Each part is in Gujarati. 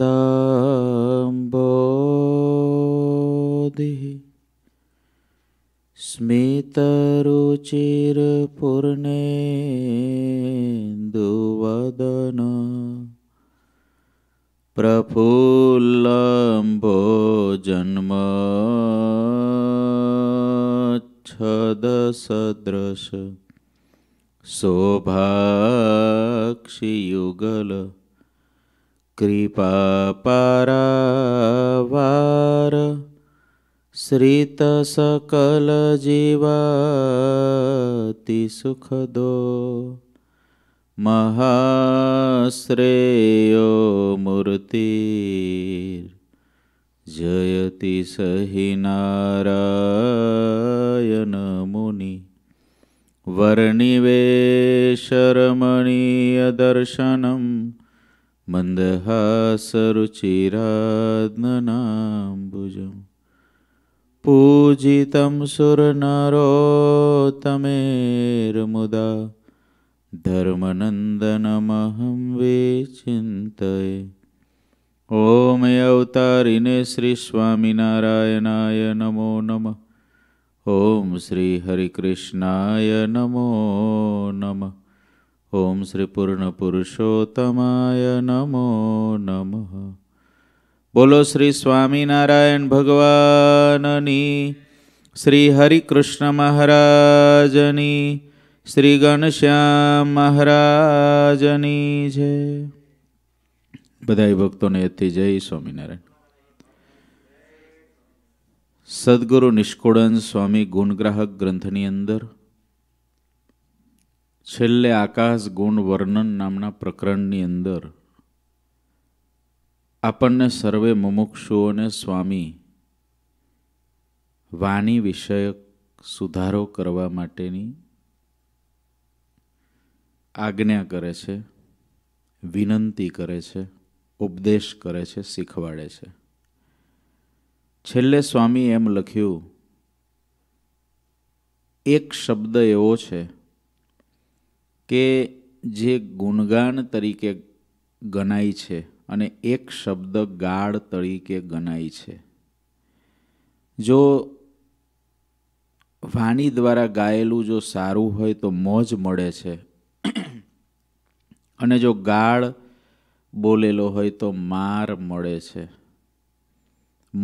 दाम्बोधिः स्मितरुचिरपूर्णेन्दुवदन प्रफुल्लम्भोजन्मच्छदसदृश शोभाक्षियुगल कृपापरावार वार सुखदो महाश्रेयो मूर्तिर् जयति सहि नारयनमुनि वर्णिवेशरमणियदर्शनम् मन्दहासरुचिरात्मनाम्बुजं पूजितं सुरनरोतमेर्मुदा धर्मनन्दनमहं विचिन्तये ॐ अवतारिणे श्रीस्वामिनारायणाय नमो नमः ॐ श्रीहरिकृष्णाय नमो नमः ઓમ શ્રી પૂર્ણ પુરુષોત્તમાય નમો નમઃ બોલો શ્રી સ્વામિનારાયણ ભગવાનની શ્રી હરિકૃષ્ણ મહારાજની શ્રી ઘનશ્યામ મહારાજની જય બધાય ભક્તોને એથી જય સ્વામિનારાયણ સદગુરુ નિષ્કુળન સ્વામી ગુણગ્રાહક ગ્રંથની અંદર છેલ્લે આકાશ ગુણ વર્ણન નામના પ્રકરણની અંદર આપણને સર્વે મુમુક્ષુઓને સ્વામી વાણી વિષયક સુધારો કરવા માટેની આજ્ઞા કરે છે વિનંતી કરે છે ઉપદેશ કરે છે શીખવાડે છે છેલ્લે સ્વામી એમ લખ્યું એક શબ્દ એવો છે કે જે ગુણગાન તરીકે ગણાય છે અને એક શબ્દ ગાળ તરીકે ગણાય છે જો વાણી દ્વારા ગાયેલું જો સારું હોય તો મોજ મળે છે અને જો ગાળ બોલેલો હોય તો માર મળે છે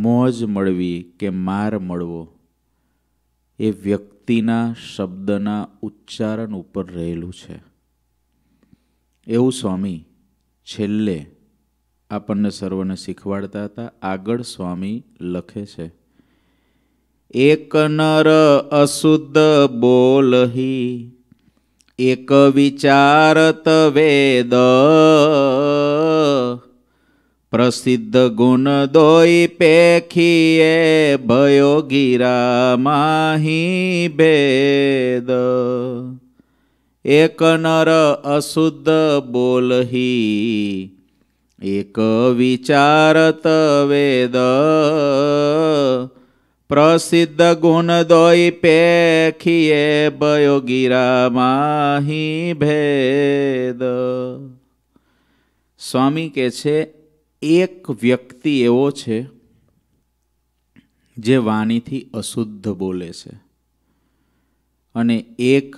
મોજ મળવી કે માર મળવો એ વ્યક્તિ વ્યક્તિના શબ્દના ઉચ્ચારણ ઉપર રહેલું છે એવું સ્વામી છેલ્લે આપણને સર્વને શીખવાડતા હતા આગળ સ્વામી લખે છે એક નર અશુદ્ધ બોલહી એક વિચારત વેદ પ્રસિદ્ધ ગુણ દોઈ પેખીએ ભયો ગીરા માહી ભેદ એક નર અશુદ્ધ બોલહી એક વિચારત વેદ પ્રસિદ્ધ ગુણ દોઈ પેખીએ ભયો ગીરા માહી ભેદ સ્વામી કે છે એક વ્યક્તિ એવો છે જે વાણીથી અશુદ્ધ બોલે છે અને એક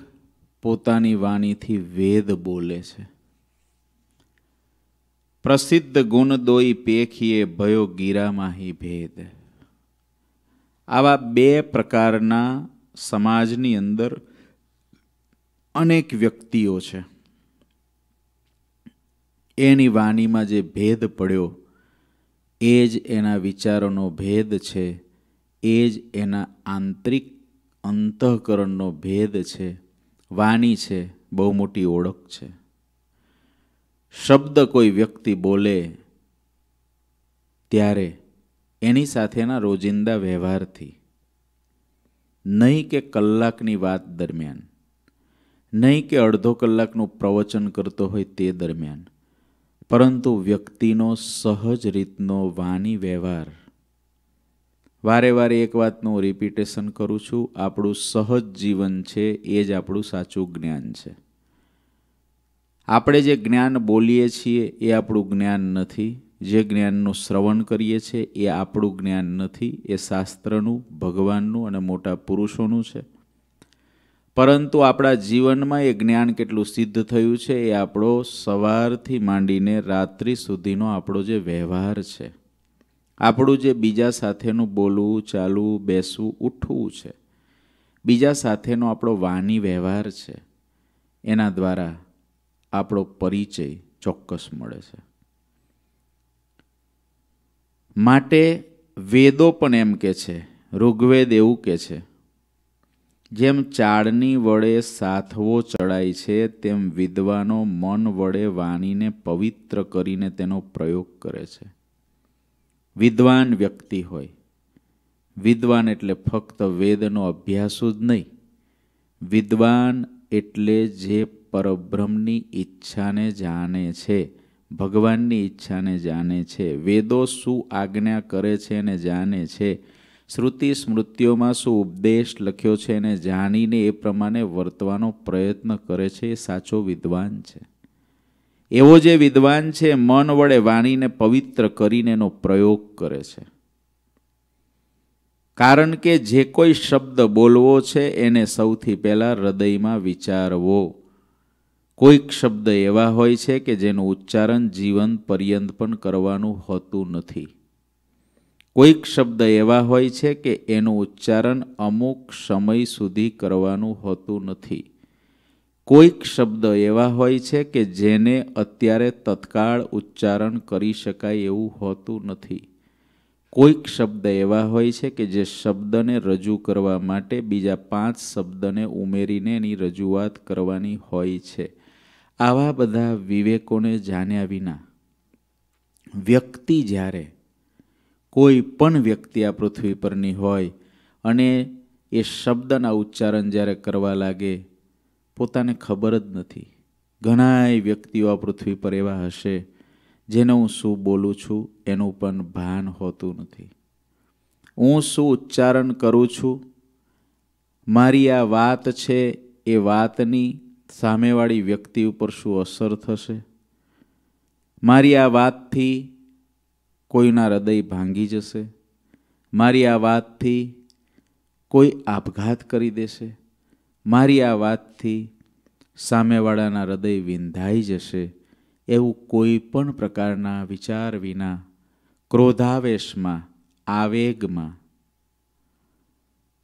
પોતાની વાણીથી વેદ બોલે છે પ્રસિદ્ધ ગુણદોઈ પેખીએ ભયો ગીરામાંહી ભેદ આવા બે પ્રકારના સમાજની અંદર અનેક વ્યક્તિઓ છે એની વાણીમાં જે ભેદ પડ્યો એ જ એના વિચારોનો ભેદ છે એ જ એના આંતરિક અંતઃકરણનો ભેદ છે વાણી છે બહુ મોટી ઓળખ છે શબ્દ કોઈ વ્યક્તિ બોલે ત્યારે એની સાથેના રોજિંદા વ્યવહારથી નહીં કે કલાકની વાત દરમિયાન નહીં કે અડધો કલાકનું પ્રવચન કરતો હોય તે દરમિયાન પરંતુ વ્યક્તિનો સહજ રીતનો વાણી વ્યવહાર વારે વારે એક વાતનું રિપીટેશન કરું છું આપણું સહજ જીવન છે એ જ આપણું સાચું જ્ઞાન છે આપણે જે જ્ઞાન બોલીએ છીએ એ આપણું જ્ઞાન નથી જે જ્ઞાનનું શ્રવણ કરીએ છીએ એ આપણું જ્ઞાન નથી એ શાસ્ત્રનું ભગવાનનું અને મોટા પુરુષોનું છે પરંતુ આપણા જીવનમાં એ જ્ઞાન કેટલું સિદ્ધ થયું છે એ આપણો સવારથી માંડીને રાત્રિ સુધીનો આપણો જે વ્યવહાર છે આપણું જે બીજા સાથેનું બોલવું ચાલવું બેસવું ઉઠવું છે બીજા સાથેનો આપણો વાની વ્યવહાર છે એના દ્વારા આપણો પરિચય ચોક્કસ મળે છે માટે વેદો પણ એમ કે છે ઋગ્વેદ એવું કે છે જેમ ચાળની વડે સાથવો ચડાય છે તેમ વિદ્વાનો મન વડે વાણીને પવિત્ર કરીને તેનો પ્રયોગ કરે છે વિદ્વાન વ્યક્તિ હોય વિદ્વાન એટલે ફક્ત વેદનો અભ્યાસો જ નહીં વિદ્વાન એટલે જે પરબ્રહ્મની ઈચ્છાને જાણે છે ભગવાનની ઈચ્છાને જાણે છે વેદો શું આજ્ઞા કરે છે અને જાણે છે શ્રુતિ સ્મૃતિઓમાં શું ઉપદેશ લખ્યો છે એને જાણીને એ પ્રમાણે વર્તવાનો પ્રયત્ન કરે છે એ સાચો વિદ્વાન છે એવો જે વિદ્વાન છે મન વડે વાણીને પવિત્ર કરીને એનો પ્રયોગ કરે છે કારણ કે જે કોઈ શબ્દ બોલવો છે એને સૌથી પહેલાં હૃદયમાં વિચારવો કોઈક શબ્દ એવા હોય છે કે જેનું ઉચ્ચારણ જીવન પર્યંત પણ કરવાનું હોતું નથી કોઈક શબ્દ એવા હોય છે કે એનું ઉચ્ચારણ અમુક સમય સુધી કરવાનું હોતું નથી કોઈક શબ્દ એવા હોય છે કે જેને અત્યારે તત્કાળ ઉચ્ચારણ કરી શકાય એવું હોતું નથી કોઈક શબ્દ એવા હોય છે કે જે શબ્દને રજૂ કરવા માટે બીજા પાંચ શબ્દને ઉમેરીને એની રજૂઆત કરવાની હોય છે આવા બધા વિવેકોને જાણ્યા વિના વ્યક્તિ જ્યારે કોઈ પણ વ્યક્તિ આ પૃથ્વી પરની હોય અને એ શબ્દના ઉચ્ચારણ જ્યારે કરવા લાગે પોતાને ખબર જ નથી ઘણાય વ્યક્તિઓ આ પૃથ્વી પર એવા હશે જેને હું શું બોલું છું એનું પણ ભાન હોતું નથી હું શું ઉચ્ચારણ કરું છું મારી આ વાત છે એ વાતની સામેવાળી વ્યક્તિ ઉપર શું અસર થશે મારી આ વાતથી કોઈના હૃદય ભાંગી જશે મારી આ વાતથી કોઈ આપઘાત કરી દેશે મારી આ વાતથી સામેવાળાના હૃદય વિંધાઈ જશે એવું કોઈ પણ પ્રકારના વિચાર વિના ક્રોધાવેશમાં આવેગમાં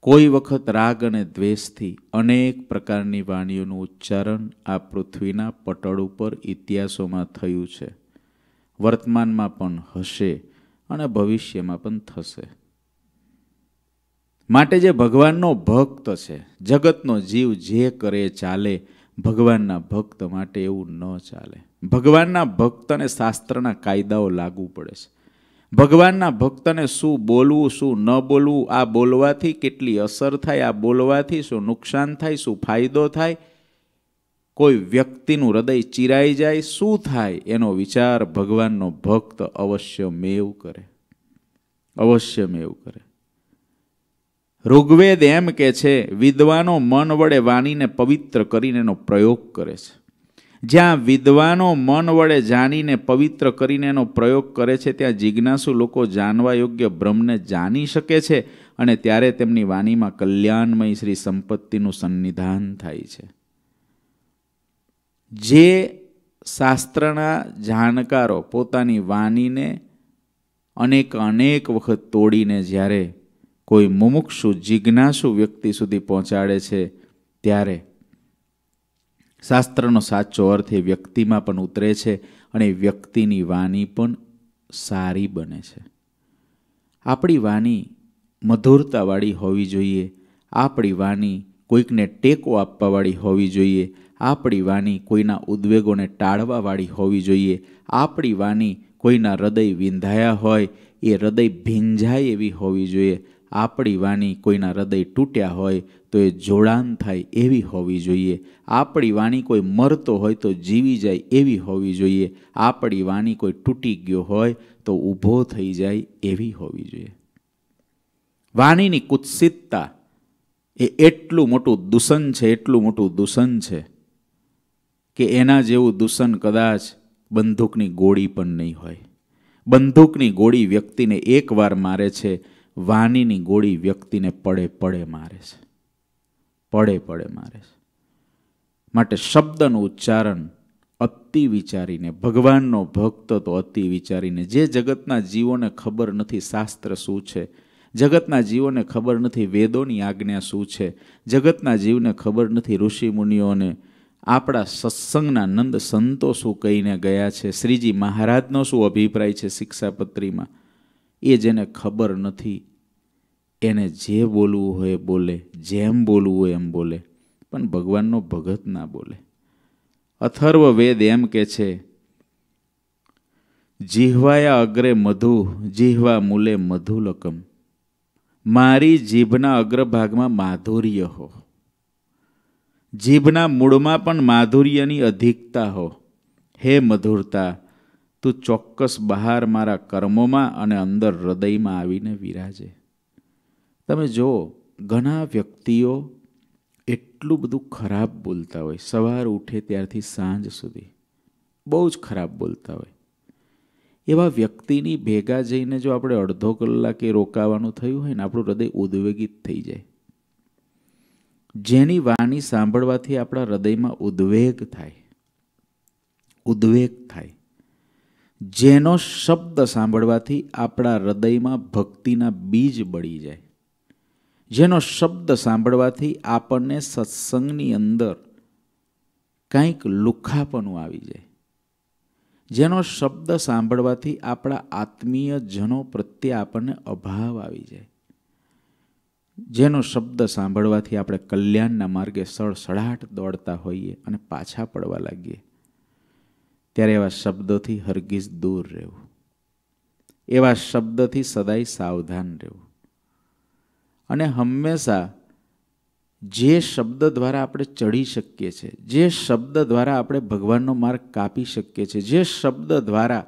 કોઈ વખત રાગ અને દ્વેષથી અનેક પ્રકારની વાણીઓનું ઉચ્ચારણ આ પૃથ્વીના પટળ ઉપર ઇતિહાસોમાં થયું છે વર્તમાનમાં પણ હશે અને ભવિષ્યમાં પણ થશે માટે જે ભગવાનનો ભક્ત છે જગતનો જીવ જે કરે ચાલે ભગવાનના ભક્ત માટે એવું ન ચાલે ભગવાનના ભક્તને શાસ્ત્રના કાયદાઓ લાગુ પડે છે ભગવાનના ભક્તને શું બોલવું શું ન બોલવું આ બોલવાથી કેટલી અસર થાય આ બોલવાથી શું નુકસાન થાય શું ફાયદો થાય કોઈ વ્યક્તિનું હૃદય ચિરાઈ જાય શું થાય એનો વિચાર ભગવાનનો ભક્ત અવશ્ય મેવ કરે અવશ્ય મેવ કરે ઋગ્વેદ એમ કે છે વિદ્વાનો મન વડે વાણીને પવિત્ર કરીને એનો પ્રયોગ કરે છે જ્યાં વિદ્વાનો મન વડે જાણીને પવિત્ર કરીને એનો પ્રયોગ કરે છે ત્યાં જિજ્ઞાસુ લોકો જાણવા યોગ્ય બ્રહ્મને જાણી શકે છે અને ત્યારે તેમની વાણીમાં કલ્યાણમય શ્રી સંપત્તિનું સંનિધાન થાય છે જે શાસ્ત્રના જાણકારો પોતાની વાણીને અનેક અનેક વખત તોડીને જ્યારે કોઈ મુમુક્ષુ જિજ્ઞાસુ વ્યક્તિ સુધી પહોંચાડે છે ત્યારે શાસ્ત્રનો સાચો અર્થ એ વ્યક્તિમાં પણ ઉતરે છે અને વ્યક્તિની વાણી પણ સારી બને છે આપણી વાણી મધુરતાવાળી હોવી જોઈએ આપણી વાણી કોઈકને ટેકો આપવાવાળી હોવી જોઈએ આપણી વાણી કોઈના ઉદ્વેગોને ટાળવાવાળી હોવી જોઈએ આપણી વાણી કોઈના હૃદય વિંધાયા હોય એ હૃદય ભીંજાય એવી હોવી જોઈએ આપણી વાણી કોઈના હૃદય તૂટ્યા હોય તો એ જોડાણ થાય એવી હોવી જોઈએ આપણી વાણી કોઈ મરતો હોય તો જીવી જાય એવી હોવી જોઈએ આપણી વાણી કોઈ તૂટી ગયો હોય તો ઊભો થઈ જાય એવી હોવી જોઈએ વાણીની કુત્સિતતા એ એટલું મોટું દુસન છે એટલું મોટું દુસન છે કે એના જેવું દુસન કદાચ બંદૂકની ગોળી પણ નહીં હોય બંદૂકની ગોળી વ્યક્તિને એકવાર મારે છે વાનીની ગોળી વ્યક્તિને પડે પડે મારે છે પડે પડે મારે છે માટે શબ્દનું ઉચ્ચારણ અતિ વિચારીને ભગવાનનો ભક્ત તો અતિ વિચારીને જે જગતના જીવોને ખબર નથી શાસ્ત્ર શું છે જગતના જીવોને ખબર નથી વેદોની આજ્ઞા શું છે જગતના જીવને ખબર નથી ઋષિ મુનિઓને આપણા સત્સંગના નંદ સંતો શું કહીને ગયા છે શ્રીજી મહારાજનો શું અભિપ્રાય છે શિક્ષાપત્રીમાં એ જેને ખબર નથી એને જે બોલવું હોય એ બોલે જેમ બોલવું હોય એમ બોલે પણ ભગવાનનો ભગત ના બોલે અથર્વ વેદ એમ કે છે જીહવાયા અગ્રે મધુ જીહવા મૂલે મધુલકમ મારી જીભના અગ્રભાગમાં માધુર્ય હો જીભના મૂળમાં પણ માધુર્યની અધિકતા હો હે મધુરતા તું ચોક્કસ બહાર મારા કર્મોમાં અને અંદર હૃદયમાં આવીને વિરાજે તમે જો ઘણા વ્યક્તિઓ એટલું બધું ખરાબ બોલતા હોય સવાર ઉઠે ત્યારથી સાંજ સુધી બહુ જ ખરાબ બોલતા હોય એવા વ્યક્તિની ભેગા જઈને જો આપણે અડધો કલાકે રોકાવાનું થયું હોય ને આપણું હૃદય ઉદ્વેગિત થઈ જાય જેની વાણી સાંભળવાથી આપણા હૃદયમાં ઉદ્વેગ થાય ઉદ્વેગ થાય જેનો શબ્દ સાંભળવાથી આપણા હૃદયમાં ભક્તિના બીજ બળી જાય જેનો શબ્દ સાંભળવાથી આપણને સત્સંગની અંદર કાંઈક લુખાપણું આવી જાય જેનો શબ્દ સાંભળવાથી આપણા આત્મીય જનો પ્રત્યે આપણને અભાવ આવી જાય જેનો શબ્દ સાંભળવાથી આપણે કલ્યાણના માર્ગે સળસડાટ દોડતા હોઈએ અને પાછા પડવા લાગીએ ત્યારે એવા શબ્દોથી હરગીઝ દૂર રહેવું એવા શબ્દથી સદાય સાવધાન રહેવું અને હંમેશા જે શબ્દ દ્વારા આપણે ચઢી શકીએ છીએ જે શબ્દ દ્વારા આપણે ભગવાનનો માર્ગ કાપી શકીએ છીએ જે શબ્દ દ્વારા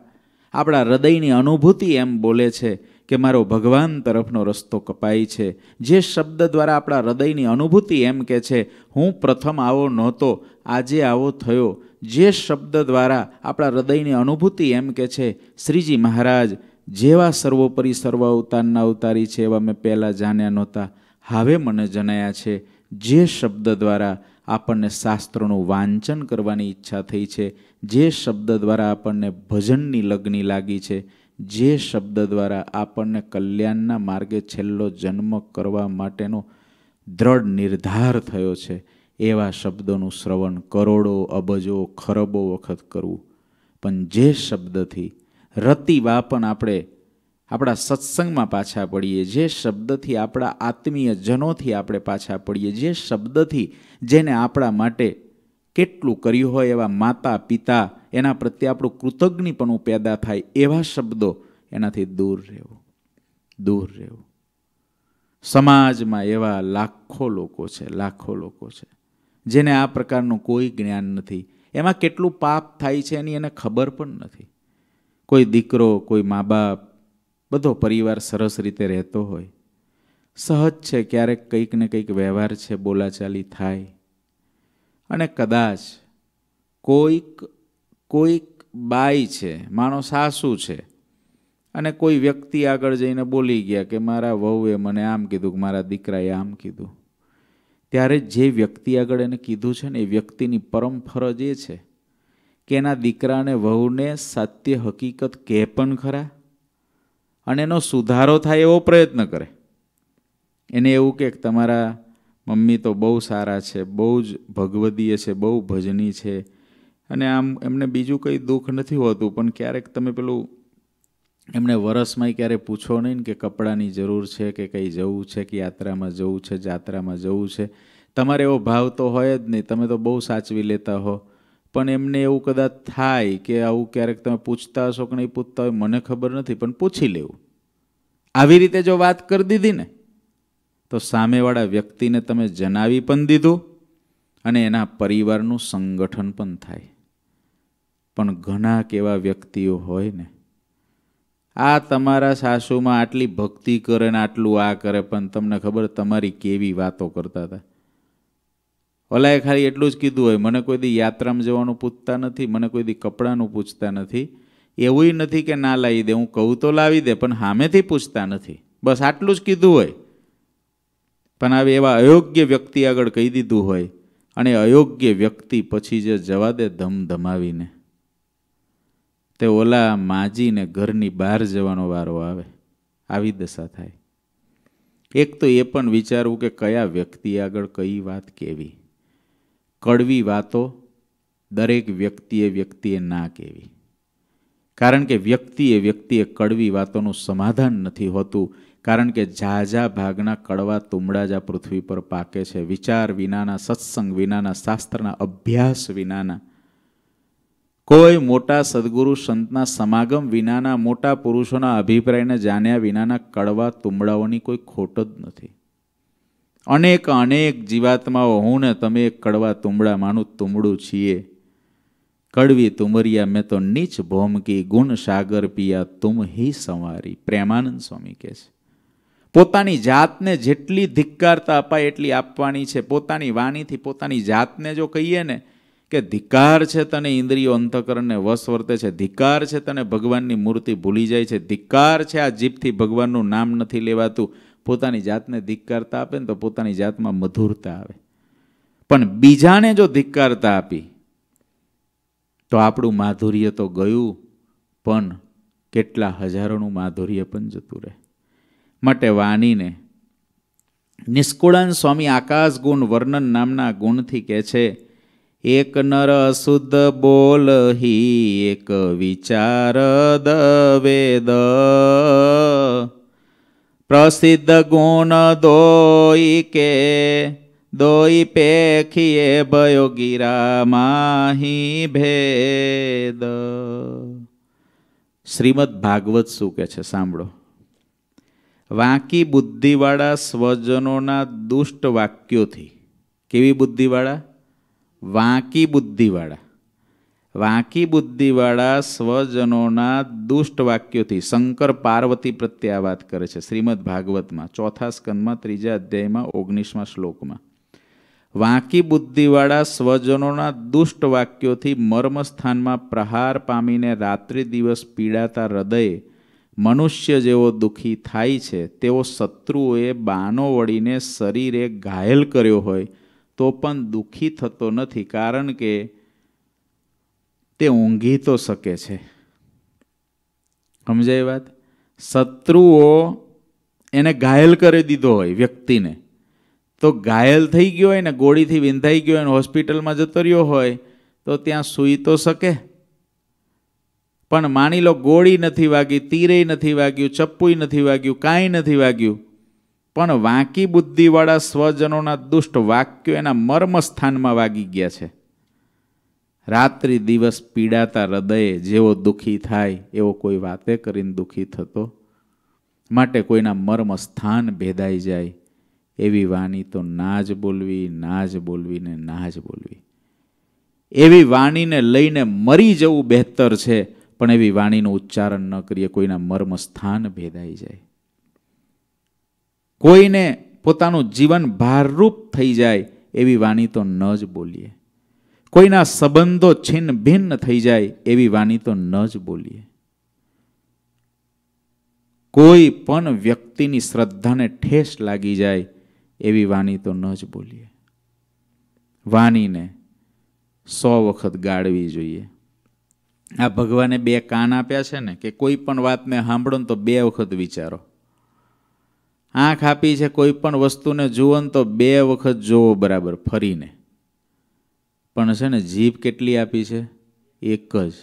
આપણા હૃદયની અનુભૂતિ એમ બોલે છે કે મારો ભગવાન તરફનો રસ્તો કપાય છે જે શબ્દ દ્વારા આપણા હૃદયની અનુભૂતિ એમ કહે છે હું પ્રથમ આવો નહોતો આજે આવો થયો જે શબ્દ દ્વારા આપણા હૃદયની અનુભૂતિ એમ કહે છે શ્રીજી મહારાજ જેવા સર્વોપરી સર્વ અવતારના અવતારી છે એવા મેં પહેલાં જાણ્યા નહોતા હવે મને જણાયા છે જે શબ્દ દ્વારા આપણને શાસ્ત્રોનું વાંચન કરવાની ઈચ્છા થઈ છે જે શબ્દ દ્વારા આપણને ભજનની લગ્ની લાગી છે જે શબ્દ દ્વારા આપણને કલ્યાણના માર્ગે છેલ્લો જન્મ કરવા માટેનો દ્રઢ નિર્ધાર થયો છે એવા શબ્દોનું શ્રવણ કરોડો અબજો ખરબો વખત કરવું પણ જે શબ્દથી રતિવાપન આપણે આપણા સત્સંગમાં પાછા પડીએ જે શબ્દથી આપણા આત્મીય જનોથી આપણે પાછા પડીએ જે શબ્દથી જેને આપણા માટે કેટલું કર્યું હોય એવા માતા પિતા એના પ્રત્યે આપણું કૃતજ્ઞપણું પેદા થાય એવા શબ્દો એનાથી દૂર રહેવું દૂર રહેવું સમાજમાં એવા લાખો લોકો છે લાખો લોકો છે જેને આ પ્રકારનું કોઈ જ્ઞાન નથી એમાં કેટલું પાપ થાય છે એની એને ખબર પણ નથી કોઈ દીકરો કોઈ મા બાપ બધો પરિવાર સરસ રીતે રહેતો હોય સહજ છે ક્યારેક કંઈક ને કંઈક વ્યવહાર છે બોલાચાલી થાય અને કદાચ કોઈક કોઈક બાઈ છે માણો સાસુ છે અને કોઈ વ્યક્તિ આગળ જઈને બોલી ગયા કે મારા વહુએ મને આમ કીધું કે મારા દીકરાએ આમ કીધું ત્યારે જે વ્યક્તિ આગળ એને કીધું છે ને એ વ્યક્તિની પરમ ફરજ એ છે કે એના દીકરાને વહુને સત્ય હકીકત કહે પણ ખરા અને એનો સુધારો થાય એવો પ્રયત્ન કરે એને એવું કે તમારા મમ્મી તો બહુ સારા છે બહુ જ ભગવદીય છે બહુ ભજની છે અને આમ એમને બીજું કંઈ દુઃખ નથી હોતું પણ ક્યારેક તમે પેલું એમને વરસમાં ક્યારે પૂછો નહીં કે કપડાની જરૂર છે કે કંઈ જવું છે કે યાત્રામાં જવું છે જાત્રામાં જવું છે તમારે એવો ભાવ તો હોય જ નહીં તમે તો બહુ સાચવી લેતા હો પણ એમને એવું કદાચ થાય કે આવું ક્યારેક તમે પૂછતા હશો કે નહીં પૂછતા હોય મને ખબર નથી પણ પૂછી લેવું આવી રીતે જો વાત કરી દીધી ને તો સામેવાળા વ્યક્તિને તમે જણાવી પણ દીધું અને એના પરિવારનું સંગઠન પણ થાય પણ ઘણા કેવા વ્યક્તિઓ હોય ને આ તમારા સાસુમાં આટલી ભક્તિ કરે ને આટલું આ કરે પણ તમને ખબર તમારી કેવી વાતો કરતા હતા ઓલાએ ખાલી એટલું જ કીધું હોય મને કોઈ દી યાત્રામાં જવાનું પૂછતા નથી મને કોઈ દી કપડાનું પૂછતા નથી એવું નથી કે ના લાવી દે હું કહું તો લાવી દે પણ સામેથી પૂછતા નથી બસ આટલું જ કીધું હોય પણ હવે એવા અયોગ્ય વ્યક્તિ આગળ કહી દીધું હોય અને અયોગ્ય વ્યક્તિ પછી જે જવા દે ધમધમાવીને તે ઓલા માજીને ઘરની બહાર જવાનો વારો આવે આવી દશા થાય એક તો એ પણ વિચારવું કે કયા વ્યક્તિ આગળ કઈ વાત કેવી કડવી વાતો દરેક વ્યક્તિએ વ્યક્તિએ ના કહેવી કારણ કે વ્યક્તિએ વ્યક્તિએ કડવી વાતોનું સમાધાન નથી હોતું કારણ કે ઝાઝા ભાગના કડવા તુમડા જ પૃથ્વી પર પાકે છે વિચાર વિનાના સત્સંગ વિનાના શાસ્ત્રના અભ્યાસ વિનાના કોઈ મોટા સદગુરુ સંતના સમાગમ વિનાના મોટા પુરુષોના અભિપ્રાયને જાણ્યા વિનાના કડવા તુમડાઓની કોઈ ખોટ જ નથી અનેક અનેક જીવાત્માઓ હું ને તમે એક કડવા તુંબડા માનું તુંબડું છીએ કડવી તુમરિયા મેં તો નીચ ભોમકી ગુણ સાગર પિયા તુમ હી સંવારી પ્રેમાનંદ સ્વામી કહે છે પોતાની જાતને જેટલી ધિક્કારતા અપાય એટલી આપવાની છે પોતાની વાણીથી પોતાની જાતને જો કહીએ ને કે ધિક્કાર છે તને ઇન્દ્રિયો અંતકરણને વશ વર્તે છે ધિકાર છે તને ભગવાનની મૂર્તિ ભૂલી જાય છે ધિક્કાર છે આ જીભથી ભગવાનનું નામ નથી લેવાતું પોતાની જાતને ધિક્કારતા આપે ને તો પોતાની જાતમાં મધુરતા આવે પણ બીજાને જો ધિક્કારતા આપી તો આપણું માધુર્ય તો ગયું પણ કેટલા હજારોનું માધુર્ય પણ જતું રહે માટે વાનીને નિષ્કુળન સ્વામી આકાશ ગુણ વર્ણન નામના ગુણથી કહે છે એક નર શુદ્ધ બોલ હી એક વિચાર દવેદ પ્રસિદ્ધ ગુણ દોઈ કે દોઈ પેખીએ ભયો ગીરા માહી ભેદ શ્રીમદ ભાગવત શું કે છે સાંભળો વાંકી બુદ્ધિવાળા સ્વજનોના દુષ્ટ વાક્યોથી કેવી બુદ્ધિવાળા વાંકી બુદ્ધિવાળા વાંકી બુદ્ધિવાળા સ્વજનોના દુષ્ટ વાક્યોથી શંકર પાર્વતી પ્રત્યે આ વાત કરે છે શ્રીમદ ભાગવતમાં ચોથા સ્કંદમાં ત્રીજા અધ્યાયમાં ઓગણીસમાં શ્લોકમાં વાંકી બુદ્ધિવાળા સ્વજનોના દુષ્ટ વાક્યોથી મર્મસ્થાનમાં પ્રહાર પામીને રાત્રિ દિવસ પીડાતા હૃદયે મનુષ્ય જેવો દુઃખી થાય છે તેવો શત્રુઓએ બાનો વળીને શરીરે ઘાયલ કર્યો હોય તો પણ દુઃખી થતો નથી કારણ કે તે ઊંઘી તો શકે છે સમજાય વાત શત્રુઓ એને ઘાયલ કરી દીધો હોય વ્યક્તિને તો ઘાયલ થઈ ગયો હોય ને ગોળીથી વિંધાઈ ગયો હોય ને હોસ્પિટલમાં જતો રહ્યો હોય તો ત્યાં સૂઈ તો શકે પણ માની લો ગોળી નથી વાગી તીરે નથી વાગ્યું ચપ્પુય નથી વાગ્યું કાંઈ નથી વાગ્યું પણ વાંકી બુદ્ધિવાળા સ્વજનોના દુષ્ટ વાક્યો એના મર્મ સ્થાનમાં વાગી ગયા છે રાત્રિ દિવસ પીડાતા હૃદયે જેવો દુઃખી થાય એવો કોઈ વાતે કરીને દુઃખી થતો માટે કોઈના મર્મ સ્થાન ભેદાઈ જાય એવી વાણી તો ના જ બોલવી ના જ બોલવી ને ના જ બોલવી એવી વાણીને લઈને મરી જવું બહેતર છે પણ એવી વાણીનું ઉચ્ચારણ ન કરીએ કોઈના મર્મ સ્થાન ભેદાઈ જાય કોઈને પોતાનું જીવન ભારરૂપ થઈ જાય એવી વાણી તો ન જ બોલીએ કોઈના સંબંધો છિન્ન ભિન્ન થઈ જાય એવી વાણી તો ન જ બોલીએ કોઈ પણ વ્યક્તિની શ્રદ્ધાને ઠેસ લાગી જાય એવી વાણી તો ન જ બોલીએ વાણીને સો વખત ગાળવી જોઈએ આ ભગવાને બે કાન આપ્યા છે ને કે કોઈ પણ વાતને સાંભળો ને તો બે વખત વિચારો આંખ આપી છે કોઈ પણ વસ્તુને જુઓ તો બે વખત જોવો બરાબર ફરીને પણ છે ને જીભ કેટલી આપી છે એક જ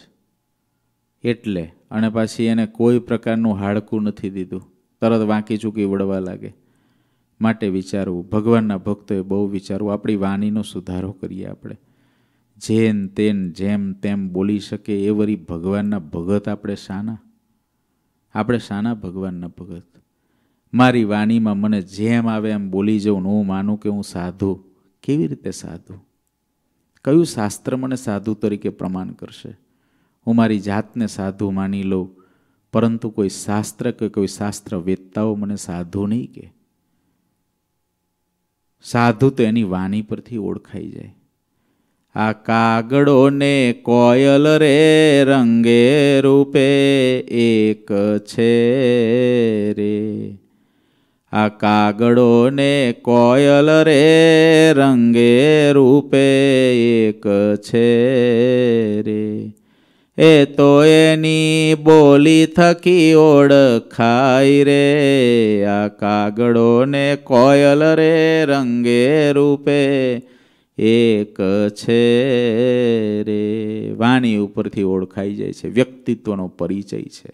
એટલે અને પાછી એને કોઈ પ્રકારનું હાડકું નથી દીધું તરત વાંકી ચૂકી વળવા લાગે માટે વિચારવું ભગવાનના ભક્તોએ બહુ વિચારવું આપણી વાણીનો સુધારો કરીએ આપણે જેન તેન જેમ તેમ બોલી શકે એ વરી ભગવાનના ભગત આપણે શાના આપણે શાના ભગવાનના ભગત મારી વાણીમાં મને જેમ આવે એમ બોલી જવું હું માનું કે હું સાધું કેવી રીતે સાધું કયું શાસ્ત્ર મને સાધુ તરીકે પ્રમાણ કરશે હું મારી જાતને સાધુ માની લઉં પરંતુ કોઈ શાસ્ત્ર કે કોઈ શાસ્ત્ર વેદતાઓ મને સાધુ નહીં કે સાધુ તો એની વાણી પરથી ઓળખાઈ જાય આ કાગડોને કોયલ રે રંગે રૂપે એક છે રે આ કાગડોને કોયલ રે રંગે રૂપે એક છે રે એ તો એની બોલી થકી ઓળખાય રે આ કાગડોને કોયલ રે રંગે રૂપે એક છે રે વાણી ઉપરથી ઓળખાઈ જાય છે વ્યક્તિત્વનો પરિચય છે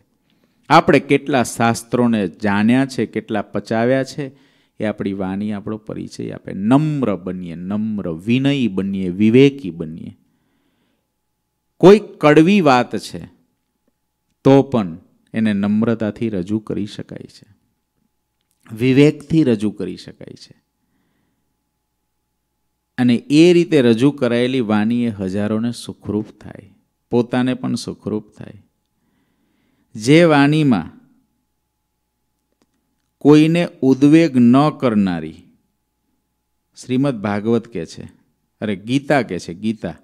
આપણે કેટલા શાસ્ત્રોને જાણ્યા છે કેટલા પચાવ્યા છે એ આપણી વાણી આપણો પરિચય આપે નમ્ર બનીએ નમ્ર વિનયી બનીએ વિવેકી બનીએ કોઈ કડવી વાત છે તો પણ એને નમ્રતાથી રજૂ કરી શકાય છે વિવેકથી રજૂ કરી શકાય છે અને એ રીતે રજૂ કરાયેલી વાણી એ હજારોને સુખરૂપ થાય પોતાને પણ સુખરૂપ થાય જે વાણીમાં કોઈને ઉદ્વેગ ન કરનારી શ્રીમદ ભાગવત કહે છે અરે ગીતા કહે છે ગીતા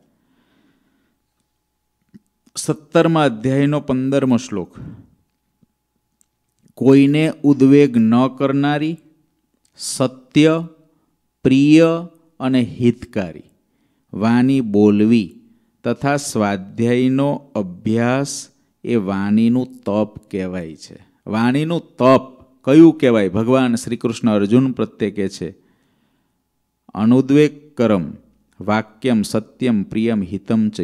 સત્તરમાં અધ્યાયનો પંદરમો શ્લોક કોઈને ઉદ્વેગ ન કરનારી સત્ય પ્રિય અને હિતકારી વાણી બોલવી તથા સ્વાધ્યાયનો અભ્યાસ એ વાણીનું તપ કહેવાય છે વાણીનું તપ કયું કહેવાય ભગવાન શ્રી કૃષ્ણ અર્જુન પ્રત્યે કહે છે અનુદ્વેગ કરમ વાક્યમ સત્યમ પ્રિયમ હિતમ ચ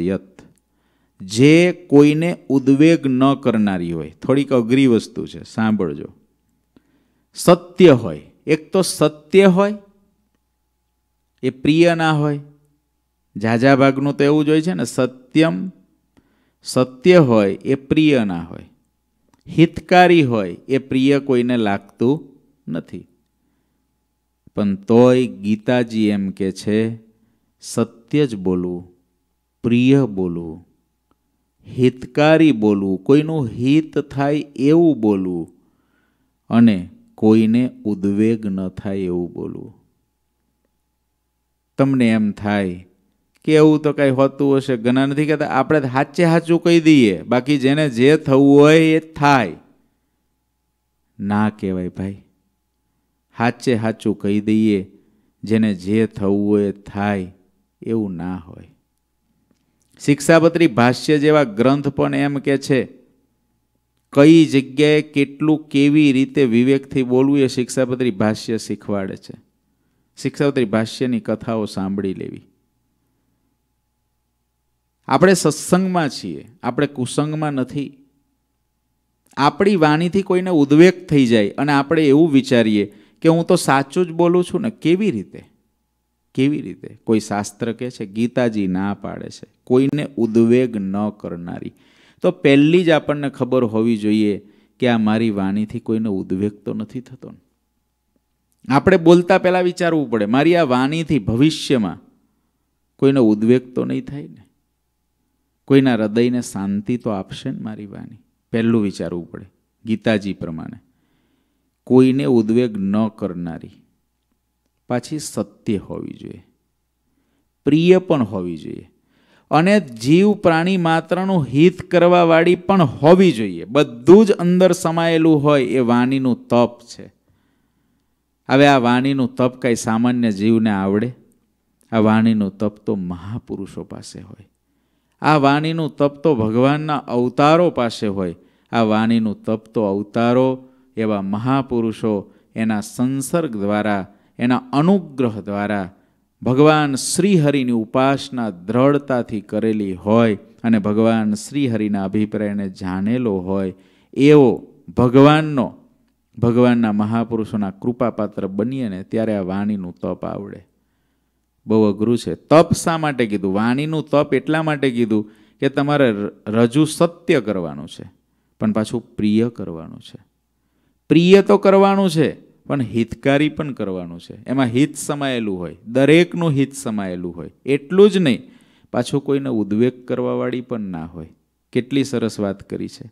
જે કોઈને ઉદ્વેગ ન કરનારી હોય થોડીક અઘરી વસ્તુ છે સાંભળજો સત્ય હોય એક તો સત્ય હોય એ પ્રિય ના હોય ઝાઝા ભાગનું તો એવું જ હોય છે ને સત્યમ સત્ય હોય એ પ્રિય ના હોય હિતકારી હોય એ પ્રિય કોઈને લાગતું નથી પણ તોય ગીતાજી એમ કે છે સત્ય જ બોલવું પ્રિય બોલવું હિતકારી બોલવું કોઈનું હિત થાય એવું બોલવું અને કોઈને ઉદ્વેગ ન થાય એવું બોલવું તમને એમ થાય કે એવું તો કંઈ હોતું હશે ઘણા નથી કહેતા આપણે સાચે સાચું કહી દઈએ બાકી જેને જે થવું હોય એ થાય ના કહેવાય ભાઈ સાચે સાચું કહી દઈએ જેને જે થવું હોય થાય એવું ના હોય શિક્ષાપત્રી ભાષ્ય જેવા ગ્રંથ પણ એમ કે છે કઈ જગ્યાએ કેટલું કેવી રીતે વિવેકથી બોલવું એ શિક્ષાપત્રી ભાષ્ય શીખવાડે છે શિક્ષાપત્રી ભાષ્યની કથાઓ સાંભળી લેવી આપણે સત્સંગમાં છીએ આપણે કુસંગમાં નથી આપણી વાણીથી કોઈને ઉદ્વેગ થઈ જાય અને આપણે એવું વિચારીએ કે હું તો સાચું જ બોલું છું ને કેવી રીતે કેવી રીતે કોઈ શાસ્ત્ર કહે છે ગીતાજી ના પાડે છે કોઈને ઉદ્વેગ ન કરનારી તો પહેલી જ આપણને ખબર હોવી જોઈએ કે આ મારી વાણીથી કોઈને ઉદ્વેગ તો નથી થતો આપણે બોલતા પહેલાં વિચારવું પડે મારી આ વાણીથી ભવિષ્યમાં કોઈનો ઉદ્વેગ તો નહીં થાય ને કોઈના હૃદયને શાંતિ તો આપશે ને મારી વાની પહેલું વિચારવું પડે ગીતાજી પ્રમાણે કોઈને ઉદ્વેગ ન કરનારી પાછી સત્ય હોવી જોઈએ પ્રિય પણ હોવી જોઈએ અને જીવ પ્રાણી માત્રનું હિત કરવાવાળી પણ હોવી જોઈએ બધું જ અંદર સમાયેલું હોય એ વાણીનું તપ છે હવે આ વાણીનું તપ કાંઈ સામાન્ય જીવને આવડે આ વાણીનું તપ તો મહાપુરુષો પાસે હોય આ વાણીનું તપ તો ભગવાનના અવતારો પાસે હોય આ વાણીનું તપ તો અવતારો એવા મહાપુરુષો એના સંસર્ગ દ્વારા એના અનુગ્રહ દ્વારા ભગવાન શ્રીહરિની ઉપાસના દ્રઢતાથી કરેલી હોય અને ભગવાન શ્રીહરિના અભિપ્રાયને જાણેલો હોય એવો ભગવાનનો ભગવાનના મહાપુરુષોના કૃપાપાત્ર બનીએ ને ત્યારે આ વાણીનું તપ આવડે બહુ અઘરું છે તપ શા માટે કીધું વાણીનું તપ એટલા માટે કીધું કે તમારે રજૂ સત્ય કરવાનું છે પણ પાછું પ્રિય કરવાનું છે પ્રિય તો કરવાનું છે પણ હિતકારી પણ કરવાનું છે એમાં હિત સમાયેલું હોય દરેકનું હિત સમાયેલું હોય એટલું જ નહીં પાછું કોઈને ઉદ્વેગ કરવાવાળી પણ ના હોય કેટલી સરસ વાત કરી છે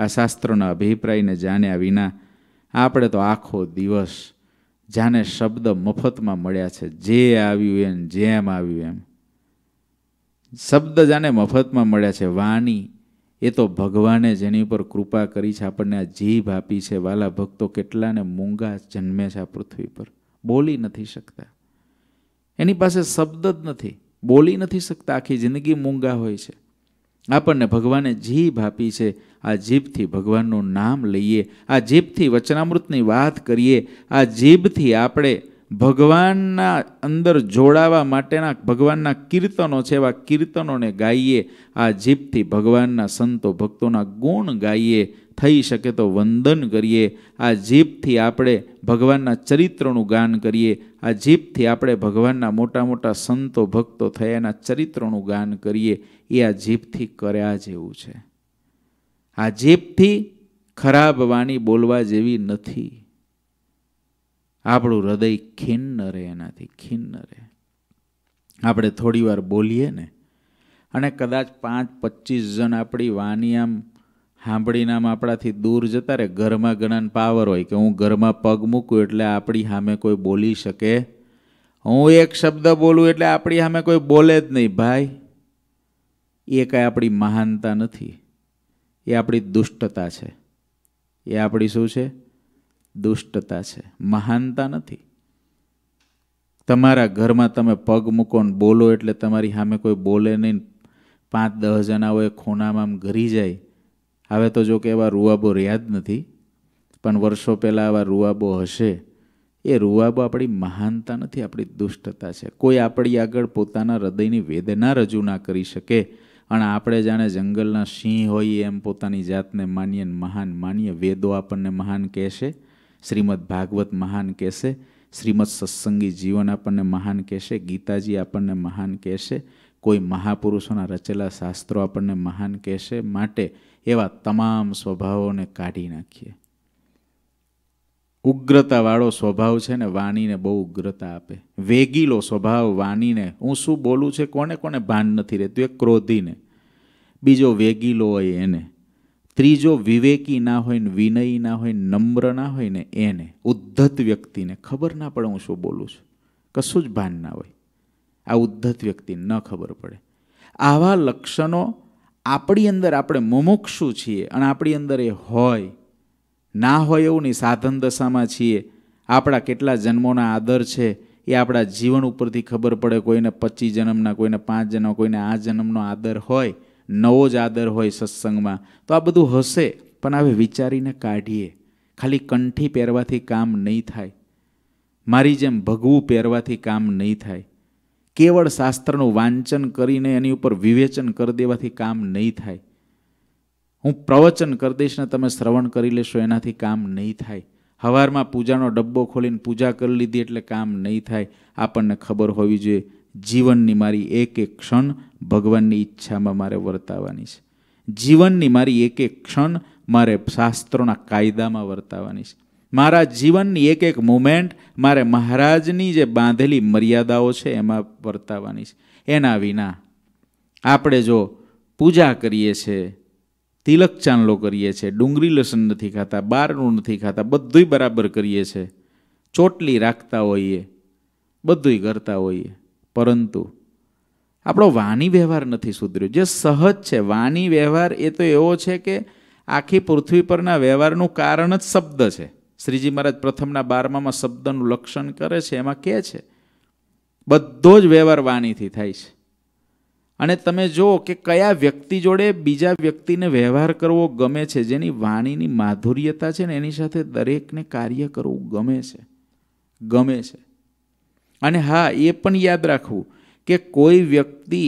આ શાસ્ત્રોના અભિપ્રાયને જાણ્યા વિના આપણે તો આખો દિવસ જાને શબ્દ મફતમાં મળ્યા છે જે આવ્યું એમ જેમ આવ્યું એમ શબ્દ જાને મફતમાં મળ્યા છે વાણી એ તો ભગવાને જેની ઉપર કૃપા કરી છે આપણને આ જીભ આપી છે વાલા ભક્તો કેટલાને મૂંગા જન્મે છે આ પૃથ્વી પર બોલી નથી શકતા એની પાસે શબ્દ જ નથી બોલી નથી શકતા આખી જિંદગી મૂંગા હોય છે આપણને ભગવાને જીભ આપી છે આ જીભથી ભગવાનનું નામ લઈએ આ જીભથી વચનામૃતની વાત કરીએ આ જીભથી આપણે ભગવાનના અંદર જોડાવા માટેના ભગવાનના કીર્તનો છે એવા કીર્તનોને ગાઈએ આ જીભથી ભગવાનના સંતો ભક્તોના ગુણ ગાઈએ થઈ શકે તો વંદન કરીએ આ જીભથી આપણે ભગવાનના ચરિત્રનું ગાન કરીએ આ જીભથી આપણે ભગવાનના મોટા મોટા સંતો ભક્તો થયાના ચરિત્રનું ગાન કરીએ એ આ જીભથી કર્યા જેવું છે આ જીભથી ખરાબ વાણી બોલવા જેવી નથી આપણું હૃદય ખિન્ન રહે એનાથી ખિન્ન રહે આપણે થોડી વાર બોલીએ ને અને કદાચ પાંચ પચીસ જણ આપણી વાની આમ સાંભળીને આમ આપણાથી દૂર જતા રહે ઘરમાં ઘણાને પાવર હોય કે હું ઘરમાં પગ મૂકું એટલે આપણી સામે કોઈ બોલી શકે હું એક શબ્દ બોલું એટલે આપણી સામે કોઈ બોલે જ નહીં ભાઈ એ કાંઈ આપણી મહાનતા નથી એ આપણી દુષ્ટતા છે એ આપણી શું છે દુષ્ટતા છે મહાનતા નથી તમારા ઘરમાં તમે પગ મૂકો ને બોલો એટલે તમારી સામે કોઈ બોલે નહીં પાંચ દસ જણા હોય ખૂણામાં આમ ઘરી જાય હવે તો જો કે એવા રૂવાબો રહ્યા જ નથી પણ વર્ષો પહેલાં આવા રૂવાબો હશે એ રૂવાબો આપણી મહાનતા નથી આપણી દુષ્ટતા છે કોઈ આપણી આગળ પોતાના હૃદયની વેદના રજૂ ના કરી શકે પણ આપણે જાણે જંગલના સિંહ હોઈએ એમ પોતાની જાતને માનીએ મહાન માનીએ વેદો આપણને મહાન કહેશે શ્રીમદ ભાગવત મહાન કહેશે શ્રીમદ સત્સંગી જીવન આપણને મહાન કહેશે ગીતાજી આપણને મહાન કહેશે કોઈ મહાપુરુષોના રચેલા શાસ્ત્રો આપણને મહાન કહેશે માટે એવા તમામ સ્વભાવોને કાઢી નાખીએ ઉગ્રતાવાળો સ્વભાવ છે ને વાણીને બહુ ઉગ્રતા આપે વેગીલો સ્વભાવ વાણીને હું શું બોલું છે કોને કોને ભાન નથી રહેતું એ ક્રોધીને બીજો વેગીલો હોય એને ત્રીજો વિવેકી ના હોય ને વિનયી ના હોય નમ્ર ના હોય ને એને ઉદ્ધત વ્યક્તિને ખબર ના પડે હું શું બોલું છું કશું જ ભાન ના હોય આ ઉદ્ધત વ્યક્તિને ન ખબર પડે આવા લક્ષણો આપણી અંદર આપણે મુમુક્ષુ છીએ અને આપણી અંદર એ હોય ના હોય એવું નહીં સાધન દશામાં છીએ આપણા કેટલા જન્મોના આદર છે એ આપણા જીવન ઉપરથી ખબર પડે કોઈને પચીસ જન્મના કોઈને પાંચ જન્મ કોઈને આ જન્મનો આદર હોય નવો જ આદર હોય સત્સંગમાં તો આ બધું હશે પણ હવે વિચારીને કાઢીએ ખાલી કંઠી પહેરવાથી કામ નહીં થાય મારી જેમ ભગવું પહેરવાથી કામ નહીં થાય કેવળ શાસ્ત્રનું વાંચન કરીને એની ઉપર વિવેચન કરી દેવાથી કામ નહીં થાય હું પ્રવચન કરી દઈશ ને તમે શ્રવણ કરી લેશો એનાથી કામ નહીં થાય હવારમાં પૂજાનો ડબ્બો ખોલીને પૂજા કરી લીધી એટલે કામ નહીં થાય આપણને ખબર હોવી જોઈએ જીવનની મારી એક એક ક્ષણ ભગવાનની ઈચ્છામાં મારે વર્તાવાની છે જીવનની મારી એક એક ક્ષણ મારે શાસ્ત્રોના કાયદામાં વર્તાવાની છે મારા જીવનની એક એક મુમેન્ટ મારે મહારાજની જે બાંધેલી મર્યાદાઓ છે એમાં વર્તાવાની છે એના વિના આપણે જો પૂજા કરીએ છીએ તિલક ચાંદલો કરીએ છીએ ડુંગળી લસણ નથી ખાતા બારણું નથી ખાતા બધુંય બરાબર કરીએ છીએ ચોટલી રાખતા હોઈએ બધુંય કરતા હોઈએ પરંતુ આપણો વાણી વ્યવહાર નથી સુધર્યો જે સહજ છે વાણી વ્યવહાર એ તો એવો છે કે આખી પૃથ્વી પરના વ્યવહારનું કારણ જ શબ્દ છે શ્રીજી મહારાજ પ્રથમના બારમામાં શબ્દનું લક્ષણ કરે છે એમાં કહે છે બધો જ વ્યવહાર વાણીથી થાય છે અને તમે જુઓ કે કયા વ્યક્તિ જોડે બીજા વ્યક્તિને વ્યવહાર કરવો ગમે છે જેની વાણીની માધુર્યતા છે ને એની સાથે દરેકને કાર્ય કરવું ગમે છે ગમે છે અને હા એ પણ યાદ રાખવું કે કોઈ વ્યક્તિ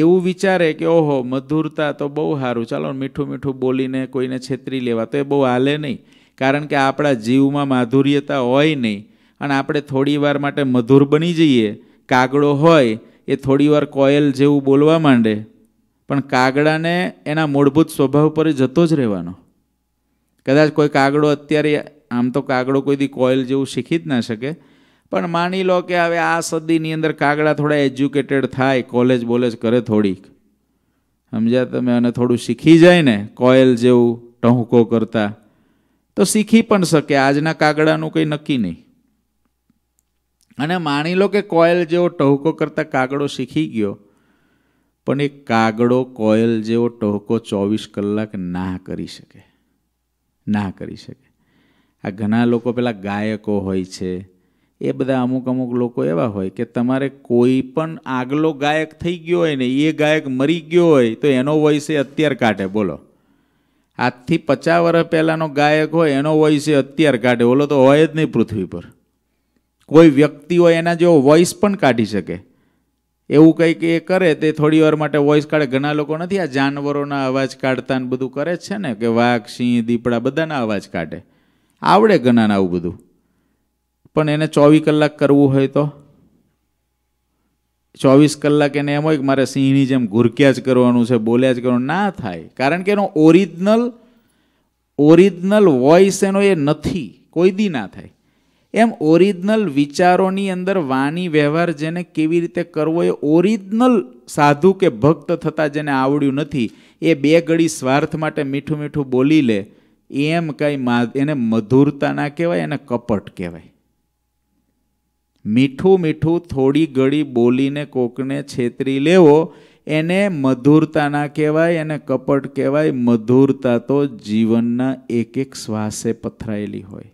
એવું વિચારે કે ઓહો મધુરતા તો બહુ સારું ચાલો મીઠું મીઠું બોલીને કોઈને છેતરી લેવા તો એ બહુ હાલે નહીં કારણ કે આપણા જીવમાં માધુર્યતા હોય નહીં અને આપણે થોડી વાર માટે મધુર બની જઈએ કાગડો હોય એ થોડી વાર કોયલ જેવું બોલવા માંડે પણ કાગડાને એના મૂળભૂત સ્વભાવ પર જતો જ રહેવાનો કદાચ કોઈ કાગડો અત્યારે આમ તો કાગડો કોઈ દી કોયલ જેવું શીખી જ ના શકે પણ માની લો કે હવે આ સદીની અંદર કાગડા થોડા એજ્યુકેટેડ થાય કોલેજ બોલેજ કરે થોડીક સમજ્યા તમે અને થોડું શીખી જાય ને કોયલ જેવું ટહુકો કરતા તો શીખી પણ શકે આજના કાગડાનું કંઈ નક્કી નહીં અને માની લો કે કોયલ જેવો ટહુકો કરતા કાગડો શીખી ગયો પણ એ કાગડો કોયલ જેવો ટહુકો ચોવીસ કલાક ના કરી શકે ના કરી શકે આ ઘણા લોકો પેલા ગાયકો હોય છે એ બધા અમુક અમુક લોકો એવા હોય કે તમારે કોઈ પણ આગલો ગાયક થઈ ગયો હોય ને એ ગાયક મરી ગયો હોય તો એનો વોઇસ એ અત્યાર કાઢે બોલો આજથી પચાસ વર્ષ પહેલાંનો ગાયક હોય એનો વોઇસ એ અત્યાર કાઢે બોલો તો હોય જ નહીં પૃથ્વી પર કોઈ વ્યક્તિ હોય એના જેવો વોઇસ પણ કાઢી શકે એવું કંઈક એ કરે તે થોડી વાર માટે વોઇસ કાઢે ઘણા લોકો નથી આ જાનવરોના અવાજ કાઢતા ને બધું કરે છે ને કે વાઘ સિંહ દીપડા બધાના અવાજ કાઢે આવડે ઘણાને આવું બધું પણ એને ચોવીસ કલાક કરવું હોય તો ચોવીસ કલાક એને એમ હોય કે મારે સિંહની જેમ ઘુરક્યા જ કરવાનું છે બોલ્યા જ કરવાનું ના થાય કારણ કે એનો ઓરિજિનલ ઓરિજિનલ વોઇસ એનો એ નથી કોઈ દી ના થાય એમ ઓરિજિનલ વિચારોની અંદર વાણી વ્યવહાર જેને કેવી રીતે કરવો એ ઓરિજિનલ સાધુ કે ભક્ત થતાં જેને આવડ્યું નથી એ બે ઘડી સ્વાર્થ માટે મીઠું મીઠું બોલી લે એમ કાંઈ એને મધુરતા ના કહેવાય એને કપટ કહેવાય મીઠું મીઠું થોડી ગળી બોલીને કોકને છેતરી લેવો એને મધુરતા ના કહેવાય એને કપટ કહેવાય મધુરતા તો જીવનના એક એક શ્વાસે પથરાયેલી હોય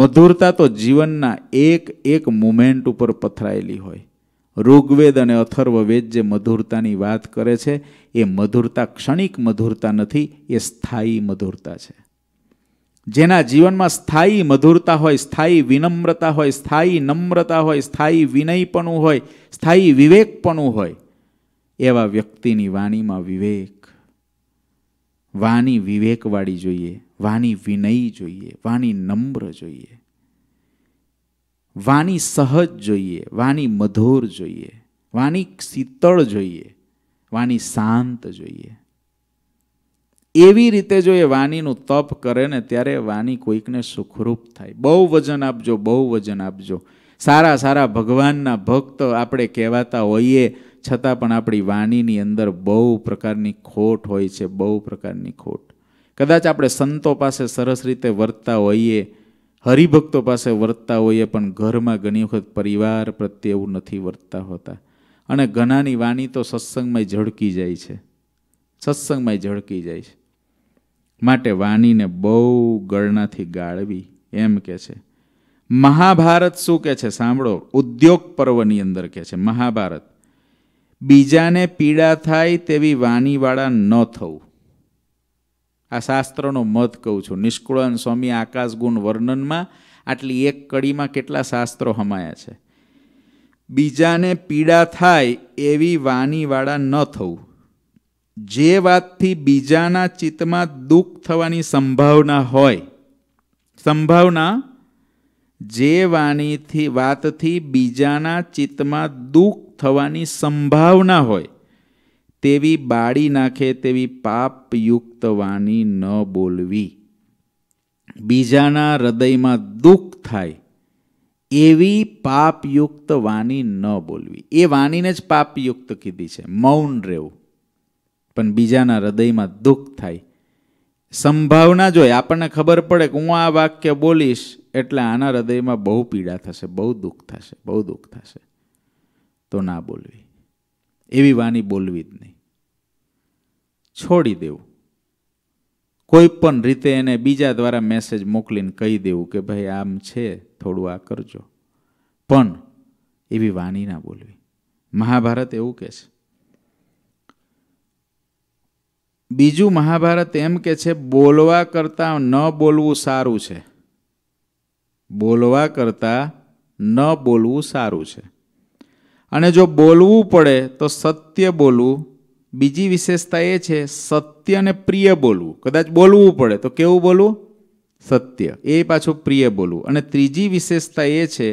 મધુરતા તો જીવનના એક એક મુમેન્ટ ઉપર પથરાયેલી હોય ઋગ્વેદ અને અથર્વવેદ જે મધુરતાની વાત કરે છે એ મધુરતા ક્ષણિક મધુરતા નથી એ સ્થાયી મધુરતા છે જેના જીવનમાં સ્થાયી મધુરતા હોય સ્થાયી વિનમ્રતા હોય સ્થાયી નમ્રતા હોય સ્થાયી વિનયપણું હોય સ્થાયી વિવેકપણું હોય એવા વ્યક્તિની વાણીમાં વિવેક વાની વિવેકવાળી જોઈએ વાણી વિનય જોઈએ વાણી નમ્ર જોઈએ વાણી સહજ જોઈએ વાની મધુર જોઈએ વાણી શીતળ જોઈએ વાણી શાંત જોઈએ એવી રીતે જો એ વાણીનું તપ કરે ને ત્યારે વાણી કોઈકને સુખરૂપ થાય બહુ વજન આપજો બહુ વજન આપજો સારા સારા ભગવાનના ભક્ત આપણે કહેવાતા હોઈએ છતાં પણ આપણી વાણીની અંદર બહુ પ્રકારની ખોટ હોય છે બહુ પ્રકારની ખોટ કદાચ આપણે સંતો પાસે સરસ રીતે વર્તતા હોઈએ હરિભક્તો પાસે વર્તતા હોઈએ પણ ઘરમાં ઘણી વખત પરિવાર પ્રત્યે એવું નથી વર્તતા હોતા અને ઘણાની વાણી તો સત્સંગમાં ઝળકી જાય છે સત્સંગમાં ઝળકી જાય છે માટે વાણીને બહુ ગળનાથી ગાળવી એમ કે છે મહાભારત શું કે છે સાંભળો ઉદ્યોગ પર્વની અંદર કહે છે મહાભારત બીજાને પીડા થાય તેવી વાણીવાળા ન થવું આ શાસ્ત્રનો મત કહું છું નિષ્કુળન સ્વામી આકાશગુણ વર્ણનમાં આટલી એક કડીમાં કેટલા શાસ્ત્રો હમાયા છે બીજાને પીડા થાય એવી વાણીવાળા ન થવું જે વાતથી બીજાના ચિત્તમાં દુઃખ થવાની સંભાવના હોય સંભાવના જે વાણીથી વાતથી બીજાના ચિત્તમાં દુઃખ થવાની સંભાવના હોય તેવી બાળી નાખે તેવી પાપયુક્ત વાણી ન બોલવી બીજાના હૃદયમાં દુઃખ થાય એવી પાપયુક્ત વાણી ન બોલવી એ વાણીને જ પાપયુક્ત કીધી છે મૌન રહેવું પણ બીજાના હૃદયમાં દુઃખ થાય સંભાવના જોઈ આપણને ખબર પડે કે હું આ વાક્ય બોલીશ એટલે આના હૃદયમાં બહુ પીડા થશે બહુ દુઃખ થશે બહુ દુઃખ થશે તો ના બોલવી એવી વાણી બોલવી જ નહીં છોડી દેવું કોઈ પણ રીતે એને બીજા દ્વારા મેસેજ મોકલીને કહી દેવું કે ભાઈ આમ છે થોડું આ કરજો પણ એવી વાણી ના બોલવી મહાભારત એવું કહે છે બીજું મહાભારત એમ કે છે બોલવા કરતાં ન બોલવું સારું છે બોલવા કરતાં ન બોલવું સારું છે અને જો બોલવું પડે તો સત્ય બોલવું બીજી વિશેષતા એ છે સત્યને પ્રિય બોલવું કદાચ બોલવું પડે તો કેવું બોલવું સત્ય એ પાછું પ્રિય બોલવું અને ત્રીજી વિશેષતા એ છે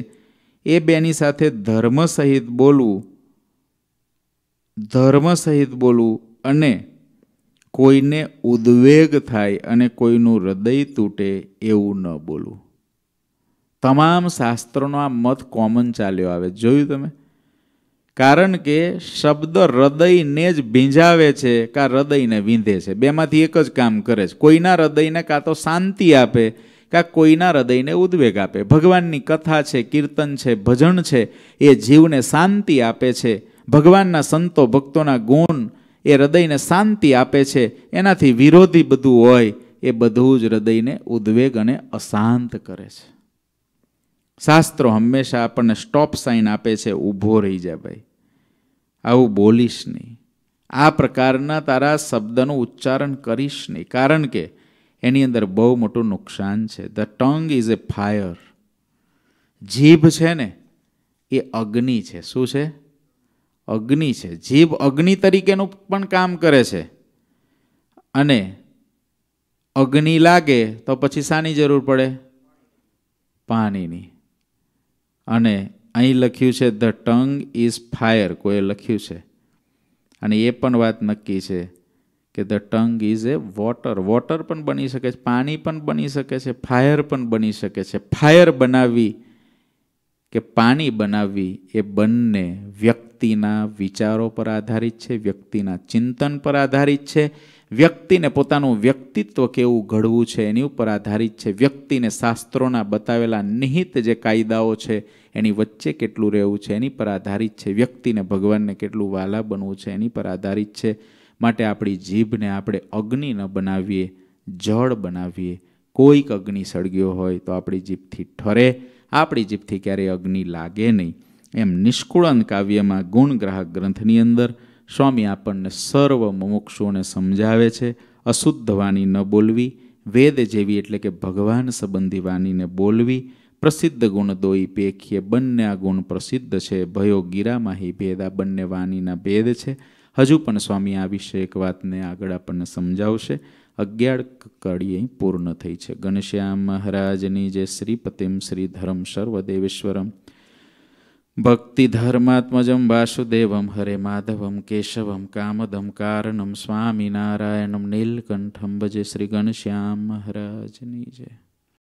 એ બેની સાથે ધર્મ સહિત બોલવું ધર્મ સહિત બોલવું અને કોઈને ઉદ્વેગ થાય અને કોઈનું હૃદય તૂટે એવું ન બોલવું તમામ શાસ્ત્રોનો આ મત કોમન ચાલ્યો આવે જોયું તમે કારણ કે શબ્દ હૃદયને જ ભીંજાવે છે કાં હૃદયને વીંધે છે બેમાંથી એક જ કામ કરે છે કોઈના હૃદયને કાં તો શાંતિ આપે કાં કોઈના હૃદયને ઉદ્વેગ આપે ભગવાનની કથા છે કીર્તન છે ભજન છે એ જીવને શાંતિ આપે છે ભગવાનના સંતો ભક્તોના ગુણ એ હૃદયને શાંતિ આપે છે એનાથી વિરોધી બધું હોય એ બધું જ હૃદયને ઉદ્વેગ અને અશાંત કરે છે શાસ્ત્રો હંમેશા આપણને સ્ટોપ સાઇન આપે છે ઊભો રહી જાય ભાઈ આવું બોલીશ નહીં આ પ્રકારના તારા શબ્દનું ઉચ્ચારણ કરીશ નહીં કારણ કે એની અંદર બહુ મોટું નુકસાન છે the tongue is a fire જીભ છે ને એ અગ્નિ છે શું છે અગ્નિ છે જીભ અગ્નિ તરીકેનું પણ કામ કરે છે અને અગ્નિ લાગે તો પછી શાની જરૂર પડે પાણીની અને અહીં લખ્યું છે ધ ટંગ ઇઝ ફાયર કોઈએ લખ્યું છે અને એ પણ વાત નક્કી છે કે the tongue is a water water પણ બની શકે છે પાણી પણ બની શકે છે ફાયર પણ બની શકે છે ફાયર બનાવવી કે પાણી બનાવવી એ બંને વ્યક્તિ વ્યક્તિના વિચારો પર આધારિત છે વ્યક્તિના ચિંતન પર આધારિત છે વ્યક્તિને પોતાનું વ્યક્તિત્વ કેવું ઘડવું છે એની ઉપર આધારિત છે વ્યક્તિને શાસ્ત્રોના બતાવેલા નિહિત જે કાયદાઓ છે એની વચ્ચે કેટલું રહેવું છે એની પર આધારિત છે વ્યક્તિને ભગવાનને કેટલું વાલા બનવું છે એની પર આધારિત છે માટે આપણી જીભને આપણે અગ્નિ ન બનાવીએ જળ બનાવીએ કોઈક અગ્નિ સળગ્યો હોય તો આપણી જીભથી ઠરે આપણી જીભથી ક્યારેય અગ્નિ લાગે નહીં એમ નિષ્કુળાન કાવ્યમાં ગુણગ્રાહક ગ્રંથની અંદર સ્વામી આપણને સર્વ મુમુક્ષુઓને સમજાવે છે અશુદ્ધ વાણી ન બોલવી વેદ જેવી એટલે કે ભગવાન સંબંધી વાણીને બોલવી પ્રસિદ્ધ ગુણ દોઈ પેખીએ બંને આ ગુણ પ્રસિદ્ધ છે ભયો ગીરામાહી ભેદ આ બંને વાણીના ભેદ છે હજુ પણ સ્વામી આ વિશે એક વાતને આગળ આપણને સમજાવશે અગિયાર કડી અહીં પૂર્ણ થઈ છે ગણશ્યામ મહારાજની જે શ્રીપતિમ શ્રી ધરમ દેવેશ્વરમ ભક્તિધર્માત્મજમ વાસુદેવમ હરે માધવમ કેશવમ કામદમ કારણમ સ્વામિનારાયણમ નીલકંઠમ ભજે શ્રી ગણશ્યામ મહારાજની જય